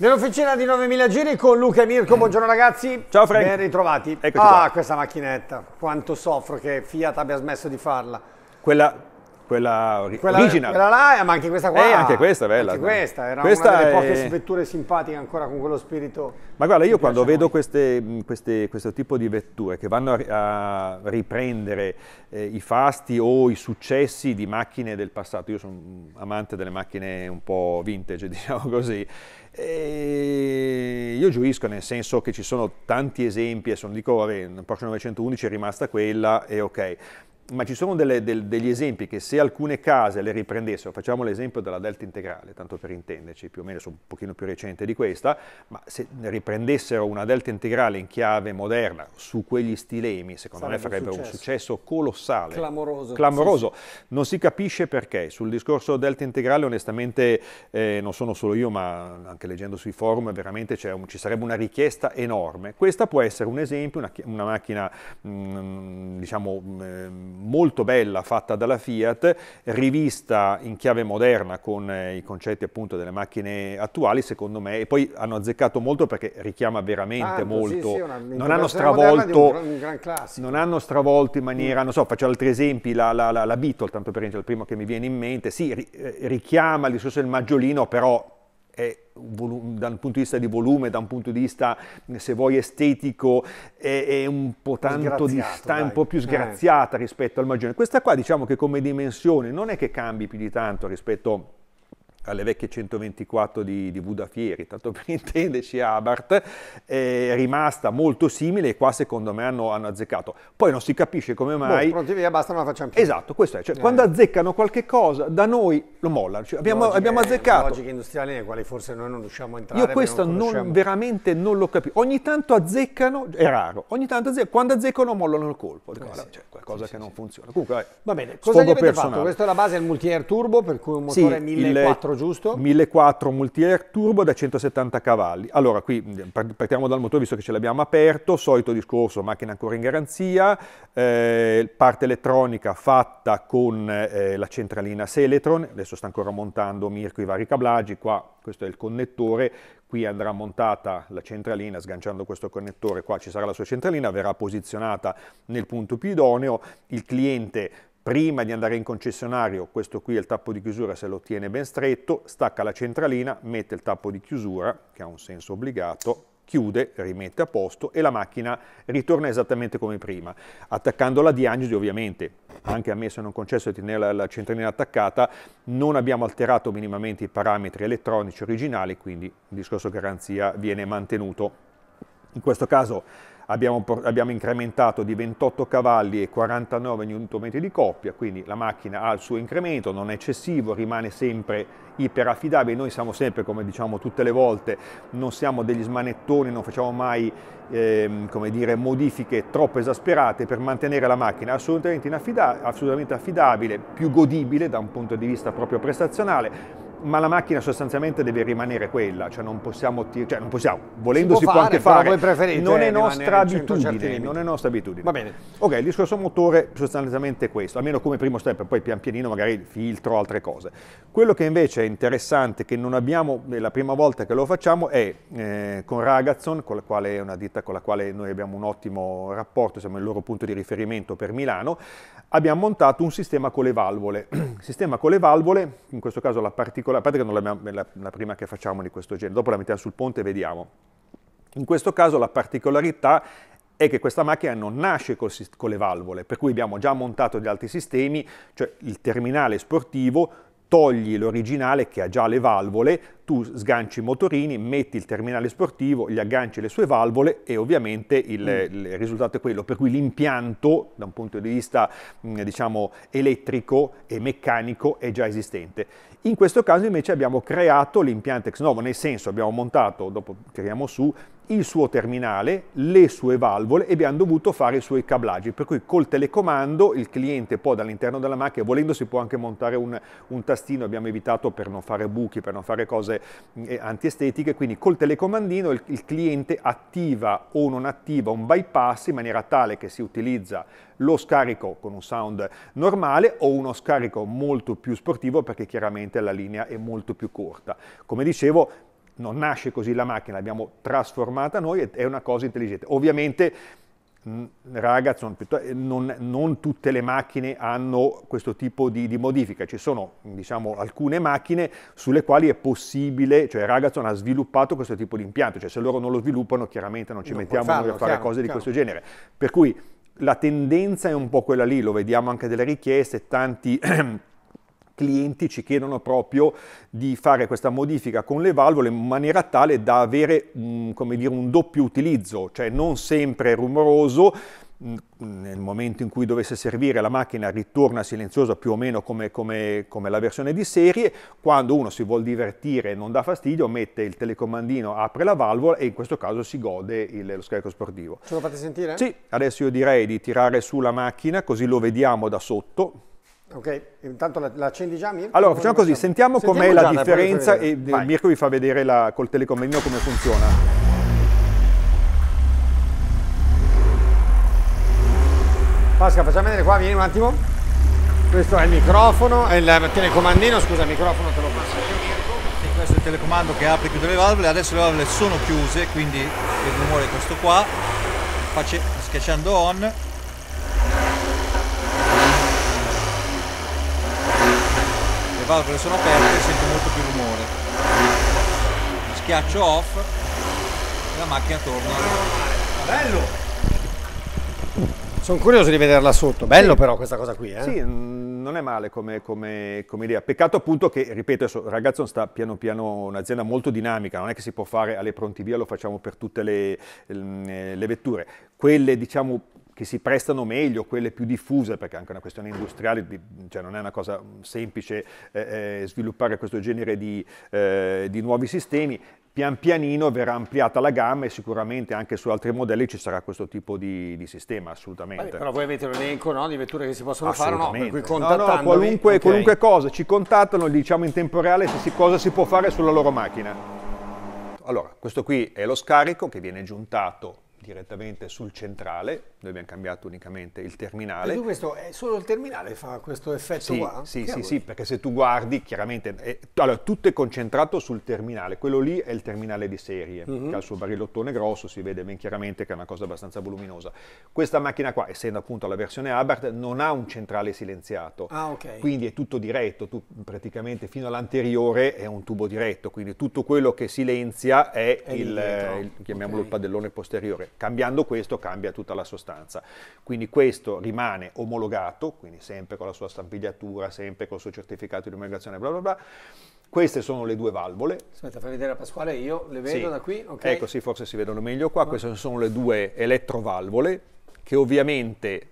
Nell'officina di 9000 giri con Luca e Mirko, buongiorno ragazzi. Ciao Frank. Ben ritrovati. Eccoci ah, qua. questa macchinetta, quanto soffro che Fiat abbia smesso di farla. Quella, quella, quella original. Quella là, eh, ma anche questa qua. Eh, anche questa è bella. Anche questa, era questa una delle poche vetture simpatiche ancora con quello spirito. Ma guarda, io quando vedo queste, mm, queste, questo tipo di vetture che vanno a, a riprendere eh, i fasti o i successi di macchine del passato, io sono mm, amante delle macchine un po' vintage, diciamo così, e io gioisco nel senso che ci sono tanti esempi, adesso non dico, vabbè, nel prossimo 911 è rimasta quella e ok, ma ci sono delle, del, degli esempi che se alcune case le riprendessero, facciamo l'esempio della delta integrale, tanto per intenderci, più o meno sono un pochino più recente di questa, ma se riprendessero una delta integrale in chiave moderna su quegli stilemi, secondo Sarebbe me farebbero un successo, colossale. Clamoroso. Clamoroso. Non si capisce perché. Sul discorso delta integrale onestamente eh, non sono solo io, ma anche leggendo sui forum veramente un, ci sarebbe una richiesta enorme. Questa può essere un esempio, una, una macchina mh, mm, diciamo... Mh, mm, molto bella fatta dalla Fiat, rivista in chiave moderna con eh, i concetti appunto delle macchine attuali, secondo me, e poi hanno azzeccato molto perché richiama veramente ah, molto, sì, sì, una, non hanno stravolto, un, un non hanno stravolto in maniera, mm. non so, faccio altri esempi, la, la, la, la Beetle, tanto per esempio il primo che mi viene in mente, sì, eh, richiama il discorso del maggiolino, però è un punto di vista di volume, da un punto di vista, se vuoi, estetico, è, è un po' tanto di sta un po' più eh. sgraziata eh. rispetto al maggiore. Questa qua diciamo che come dimensione non è che cambi più di tanto rispetto alle vecchie 124 di, di Budafieri, tanto per intenderci Abart, è rimasta molto simile e qua secondo me hanno, hanno azzeccato. Poi non si capisce come boh, mai... Boh, pronti via, basta, non la facciamo più. Esatto, questo è. Cioè, eh. Quando azzeccano qualche cosa, da noi lo mollano. Cioè, abbiamo, logiche, abbiamo azzeccato. Logiche industriali nelle quali forse noi non riusciamo a entrare. Io questo non non, veramente non lo capisco. Ogni tanto azzeccano, è raro, ogni tanto azzeccano, quando azzeccano mollano il colpo. Dico, eh sì. cioè, qualcosa sì, che sì, non funziona. Comunque, vai, va bene, cosa gli avete personale. fatto? Questa è la base del multi-air turbo, per cui un motore sì, 1400 1400, giusto? 1400 multi-air turbo da 170 cavalli. Allora, qui mm, partiamo dal motore visto che ce l'abbiamo aperto, solito discorso, macchina ancora in garanzia, eh, parte elettronica fatta con eh, la centralina Seletron, adesso sta ancora montando Mirko i vari cablaggi, qua questo è il connettore, qui andrà montata la centralina, sganciando questo connettore, qua ci sarà la sua centralina, verrà posizionata nel punto più idoneo, il cliente prima di andare in concessionario, questo qui è il tappo di chiusura, se lo tiene ben stretto, stacca la centralina, mette il tappo di chiusura, che ha un senso obbligato, chiude, rimette a posto e la macchina ritorna esattamente come prima, attaccando la diagnosi ovviamente, anche a me se non concesso di tenere la centralina attaccata, non abbiamo alterato minimamente i parametri elettronici originali, quindi il discorso garanzia viene mantenuto. In questo caso abbiamo, abbiamo incrementato di 28 cavalli e 49 Nm di coppia, quindi la macchina ha il suo incremento, non è eccessivo, rimane sempre iperaffidabile. Noi siamo sempre, come diciamo tutte le volte, non siamo degli smanettoni, non facciamo mai ehm, come dire, modifiche troppo esasperate per mantenere la macchina assolutamente, affidabile, assolutamente affidabile, più godibile da un punto di vista proprio prestazionale ma la macchina sostanzialmente deve rimanere quella, cioè non possiamo, cioè non possiamo volendo si, può, si fare, anche fare, non è nostra abitudine, non è nostra abitudine. Va bene. Ok, il discorso motore sostanzialmente è questo, almeno come primo step, poi pian pianino magari filtro altre cose. Quello che invece è interessante, che non abbiamo, è la prima volta che lo facciamo, è eh, con Ragazzon, con la quale è una ditta con la quale noi abbiamo un ottimo rapporto, siamo il loro punto di riferimento per Milano, abbiamo montato un sistema con le valvole. sistema con le valvole, in questo caso la particolarità piccola, a parte che non è la, la prima che facciamo di questo genere, dopo la mettiamo sul ponte e vediamo. In questo caso la particolarità è che questa macchina non nasce col, con le valvole, per cui abbiamo già montato gli altri sistemi, cioè il terminale sportivo togli l'originale che ha già le valvole, tu sganci i motorini, metti il terminale sportivo, gli agganci le sue valvole e ovviamente il, mm. il risultato è quello. Per cui l'impianto da un punto di vista mm, diciamo, elettrico e meccanico è già esistente. In questo caso invece abbiamo creato l'impianto ex novo, nel senso abbiamo montato, dopo tiriamo su, il suo terminale, le sue valvole e abbiamo dovuto fare i suoi cablaggi, per cui col telecomando il cliente può dall'interno della macchina, volendo si può anche montare un, un tastino, abbiamo evitato per non fare buchi, per non fare cose Mm, eh, antiestetiche, quindi col telecomandino il, il cliente attiva o non attiva un bypass in maniera tale che si utilizza lo scarico con un sound normale o uno scarico molto più sportivo perché chiaramente la linea è molto più corta. Come dicevo, non nasce così la macchina, l'abbiamo trasformata noi, ed è una cosa intelligente. Ovviamente Ragazzi, eh, non, non, tutte le macchine hanno questo tipo di, di modifica, ci sono diciamo, alcune macchine sulle quali è possibile, cioè Ragazon ha sviluppato questo tipo di impianto, cioè se loro non lo sviluppano chiaramente non ci non mettiamo farlo, noi a fare chiaro, cose di questo genere. Per cui la tendenza è un po' quella lì, lo vediamo anche delle richieste, tanti clienti ci chiedono proprio di fare questa modifica con le valvole in maniera tale da avere un, mm, dire, un doppio utilizzo, cioè non sempre rumoroso, mm, nel momento in cui dovesse servire la macchina ritorna silenziosa più o meno come, come, come, la versione di serie, quando uno si vuol divertire e non dà fastidio mette il telecomandino, apre la valvola e in questo caso si gode il, lo scarico sportivo. Ce lo fate sentire? Sì, adesso io direi di tirare su la macchina così lo vediamo da sotto. Ok, intanto l'accendi già Mirko? Allora facciamo così, sentiamo, sentiamo com'è la differenza e Vai. Mirko vi fa vedere la, col telecomandino come funziona. Pasca, facciamo vedere qua, vieni un attimo. Questo è il microfono, è il telecomandino, scusa, il microfono te lo passo E questo è il telecomando che apre e chiude le valvole, adesso le valvole sono chiuse, quindi il rumore è questo qua. Face, schiacciando on valvole sono aperte sento molto più rumore schiaccio off e la macchina torna bello sono curioso di vederla sotto bello sì. però questa cosa qui eh? sì non è male come, come, come, idea peccato appunto che ripeto adesso Ragazzon sta piano piano un'azienda molto dinamica non è che si può fare alle pronti via lo facciamo per tutte le, le, le vetture quelle diciamo che si prestano meglio, quelle più diffuse, perché è anche una questione industriale, di, cioè non è una cosa semplice eh, eh, sviluppare questo genere di, eh, di nuovi sistemi, pian pianino verrà ampliata la gamma e sicuramente anche su altri modelli ci sarà questo tipo di, di sistema, assolutamente. Vabbè, però voi avete l'elenco no, di vetture che si possono fare o no? Per cui no, no, qualunque, okay. qualunque, cosa, ci contattano, diciamo in tempo reale si, cosa si può fare sulla loro macchina. Allora, questo qui è lo scarico che viene giuntato direttamente sul centrale, noi abbiamo cambiato unicamente il terminale. E questo è eh, solo il terminale fa questo effetto sì, qua? Sì, che sì, sì, perché se tu guardi chiaramente, è, eh, allora, tutto è concentrato sul terminale, quello lì è il terminale di serie, mm -hmm. che ha il suo barilottone grosso, si vede ben chiaramente che è una cosa abbastanza voluminosa. Questa macchina qua, essendo appunto la versione Abarth, non ha un centrale silenziato, ah, okay. quindi è tutto diretto, tu praticamente fino all'anteriore è un tubo diretto, quindi tutto quello che silenzia è, è il, il, chiamiamolo okay. il padellone posteriore Cambiando questo cambia tutta la sostanza. Quindi questo rimane omologato, quindi sempre con la sua stampigliatura, sempre col suo certificato di omologazione, bla bla bla. Queste sono le due valvole. Aspetta, fai vedere a Pasquale, io le vedo sì. da qui. Okay. Ecco, sì, forse si vedono meglio qua. Queste sono le due elettrovalvole che ovviamente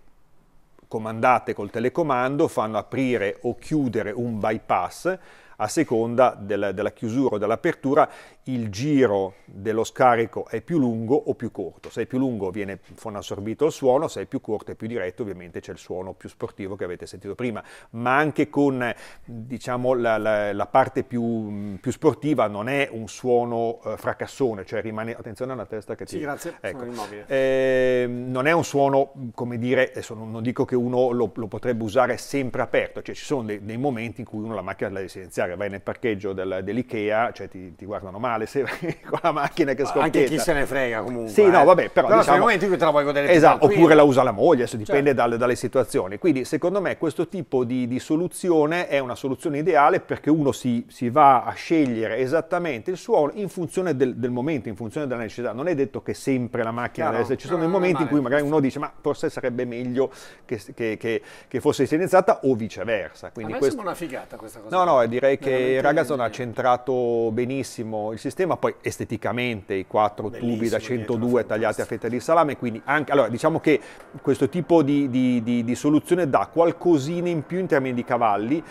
comandate col telecomando fanno aprire o chiudere un bypass a seconda del, della chiusura o dell'apertura il giro dello scarico è più lungo o più corto. Se è più lungo viene assorbito il suono, se è più corto e più diretto ovviamente c'è il suono più sportivo che avete sentito prima, ma anche con diciamo, la, la, la parte più, più, sportiva non è un suono eh, fracassone, cioè rimane, attenzione alla testa che ti... Sì, grazie, ecco. eh, non è un suono, come dire, non, non dico che uno lo, lo, potrebbe usare sempre aperto, cioè ci sono dei, dei momenti in cui uno la macchina la deve silenziare che vai nel parcheggio del, dell'Ikea, cioè ti, ti, guardano male se vai con la macchina che scoppietta. Anche chi se ne frega comunque. Sì, eh. no, vabbè, però, però diciamo, momenti in cui te la vuoi godere Esatto, oppure la usa la moglie, se certo. dipende cioè. dalle, dalle, situazioni. Quindi secondo me questo tipo di, di soluzione è una soluzione ideale perché uno si, si, va a scegliere esattamente il suono in funzione del, del, momento, in funzione della necessità. Non è detto che sempre la macchina Chiaro. deve essere, ci sono dei momenti in cui magari uno dice ma forse sarebbe meglio che, che, che, che fosse silenziata o viceversa. Quindi a me questo... sembra una figata questa cosa. No, no, direi che il Ragazon ha centrato benissimo il sistema, poi esteticamente i quattro tubi da 102 tagliati a fette di salame, quindi anche, allora diciamo che questo tipo di, di, di, di soluzione dà qualcosina in più in termini di cavalli,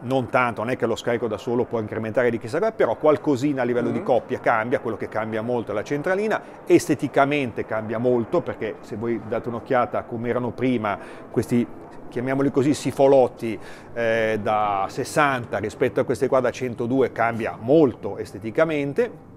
non tanto, non è che lo scarico da solo può incrementare di chissà cosa, però qualcosina a livello mm. di coppia cambia, quello che cambia molto è la centralina, esteticamente cambia molto perché se voi date un'occhiata a come erano prima questi chiamiamoli così, sifolotti eh, da 60 rispetto a queste qua da 102 cambia molto esteticamente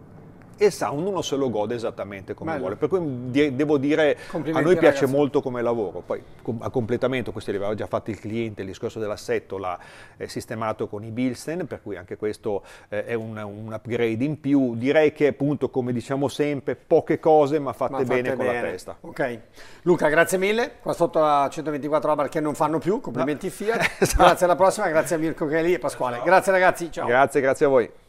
e il sound uno se lo gode esattamente come Bello. vuole. Per cui di- devo dire, a noi piace ragazzi. molto come lavoro. Poi com- a completamento, questo li aveva già fatto il cliente, il discorso dell'assetto l'ha eh, sistemato con i Bilstein, per cui anche questo eh, è un, un, upgrade in più. Direi che appunto, come diciamo sempre, poche cose ma fatte, ma fatte bene, bene, con la testa. Ok. Luca, grazie mille. Qua sotto la 124 robar che non fanno più, complimenti no. Fiat. esatto. Grazie alla prossima, grazie a Mirko che è lì e Pasquale. Grazie ragazzi, ciao. Grazie, grazie a voi.